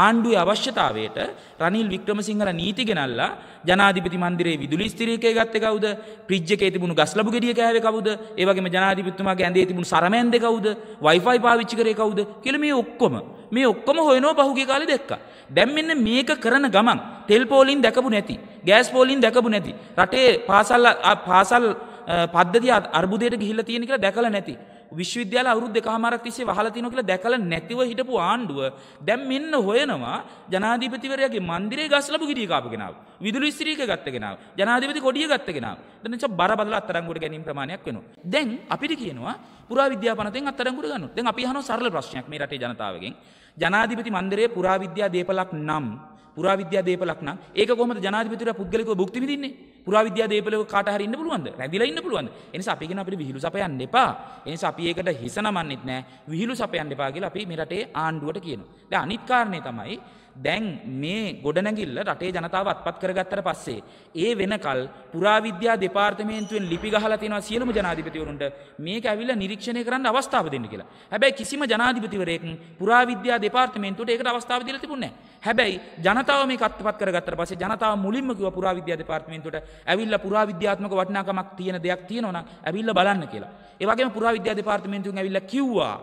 ආණ්ඩුවේ අවශ්‍යතාවයට රනිල් වික්‍රමසිංහල නීති ගෙනල්ලා ජනාධිපති මන්දිරේ විදුලි ස්තිරේකය ගත්ත කවුද ප්‍රිජ්ජකේ තිබුණු ගස්ලබු ගෙඩිය කෑව කවුද ඒවගේම ජනාධිපතුමාගේ ඇඳේ තිබුණු සරමෑන්ද කවුද වයිෆයි පාවිච්චි කරේ කවුද කියල මේ ඔක්කොම මේ ඔක්කොම හොයනෝ පහුගේ කාලෙ දෙක්ක දැම් මෙන්න මේක කරන ගමන් තෙල් පෝලින් දැකපු නැති ගෑස් පෝලින් දැකපු නැති රටේ පාසල් පාසල් පද්ධති අර්බුදයට ගිහිල්ල තියෙන කියලා දැකල නැති විශ්වවිද්‍යාල අවුරුද් දෙකහමාරක් තිස්සේ වහලා තිනෝ කියලා දැකලා නැතිව හිටපු ආණ්ඩුව දැන් මෙන්න හොයනවා ජනාධිපතිවරයාගේ මන්දිරේ ගස්ලපු ගිරිය කාපු කෙනාව. විදුලි ඉස්ත්‍රීක ගත්ත කෙනාව. ජනාධිපති කොඩිය ගත්ත කෙනාව. දැන් නිසා බර බදලා අත්අඩංගුවට ගැනීම ප්‍රමාණයක් වෙනවා. දැන් අපිට කියනවා පුරාවිද්‍යා පනතෙන් අත්අඩංගුවට ගන්නවා. දැන් අපි අහන සරල ප්‍රශ්නයක් මේ රටේ ජනතාවගෙන්. ජනාධිපති මන්දිරයේ පුරාවිද්‍යා දේපලක් නම් පුරාවිද්‍යා දේපලක් නම් ඒක කොහොමද ජනාධිපතිවරයා පුද්ගලිකව භුක්ති විඳින්නේ? පුරාවිද්‍යා දේපලව කාට හරි ඉන්න පුළුවන්ද? රැඳිලා ඉන්න පුළුවන්ද? එනිසා අපි කියන අපිට විහිළු සපයන්න එපා. එනිසා අපි ඒකට හිස නමන්නෙත් නෑ. විහිළු සපයන්න එපා කියලා අපි මේ රටේ ආණ්ඩුවට කියනවා. දැන් අනිත් කාරණේ තමයි දැන් මේ ගොඩනැගිල්ල රටේ ජනතාව අත්පත් කරගත්තට පස්සේ ඒ වෙනකල් පුරාවිද්‍යා දෙපාර්තමේන්තුවෙන් ලිපි ගහලා තියෙනවා සියලුම ජනාධිපතිවරුන්ට මේක ඇවිල්ලා නිරීක්ෂණය කරන්න අවස්ථාව දෙන්න කියලා. හැබැයි කිසිම ජනාධිපතිවරයෙක් පුරාවිද්‍යා දෙපාර්තමේන්තුවට ඒකට අවස්ථාව දීලා තිබුණේ නෑ. හැබැයි ජනතාව මේ කත්පත් කරගත්තට පස්සේ ජනතාව මුලින්ම කිව්ව පුරාවිද්‍යා දෙපාර්තමේන්තුවට ඇවිල්ලා පුරාවිද්‍යාත්මක වටිනාකමක් තියෙන දෙයක් තියෙනවා නම් ඇවිල්ලා බලන්න කියලා. ඒ වගේම පුරාවිද්‍යා දෙපාර්තමේන්තුවෙන් ඇවිල්ලා කිව්වා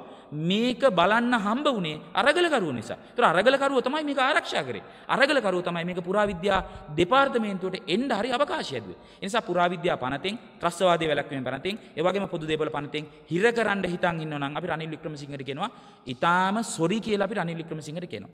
මේක බලන්න හම්බ වනේ අරගලකරුව නිසා තුර අරගලකරුව තමයි මේක ආරක්ෂා කරේ අරගලකරුව තමයි මේක පුරාවිද්‍යා දෙපාර්තමේන්තුවට එන්ඩ හරි අවකාශයදුව නිසා පුරාවිද්‍යා පනතෙන් ත්‍රස්වාද වැලක්වීම පනතින් ඒවගේ පොදු දෙබල පනතෙන් හිර කරන්න හිතන් ඉන්නවනම් අපි රනිල් වික්‍රමසිංහට කෙනවා ඉතාම සොරි කියලා අපි රනිල් වික්‍රමසිංහට කෙනවා